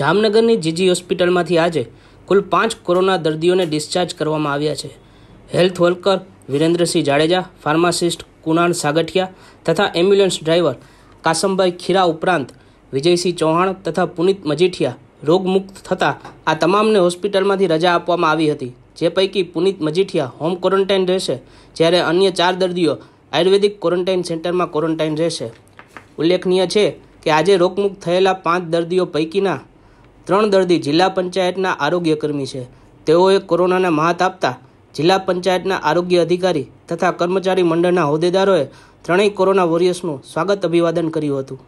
જામનગરની જીજી હોસ્પિટલમાંથી આજે કુલ પાંચ કોરોના દર્દીઓને ડિસ્ચાર્જ કરવામાં આવ્યા છે health worker Virendrasinh Jadeja pharmacist Kunal Sagathiya તથા એમ્બ્યુલન્સ ડ્રાઈવર કાસમભાઈ ખીરા ઉપરાંત વિજયસિંહ ચૌહાણ તથા પુનિત મજીઠિયા રોગમુક્ત થતાં આ તમામને હોસ્પિટલમાંથી રજા આપવામાં આવી હતી જે પૈકી પુનિત મજીઠિયા હોમ ક્વોરન્ટાઇન રહેશે જ્યારે અન્ય ચાર દર્દીઓ આયુર્વેદિક ક્વોરન્ટાઇન સેન્ટરમાં ક્વોરન્ટાઇન રહેશે ઉલ્લેખનીય છે કે આજે રોગમુક્ત થયેલા પાંચ દર્દીઓ પૈકીના ત્રણ દર્દી જિલ્લા પંચાયતના આરોગ્યકર્મી છે તેઓએ કોરોનાને મહાત આપતા જિલ્લા પંચાયતના આરોગ્ય અધિકારી તથા કર્મચારી મંડળના હોદ્દેદારોએ ત્રણેય કોરોના વોરિયર્સનું સ્વાગત અભિવાદન કર્યું હતું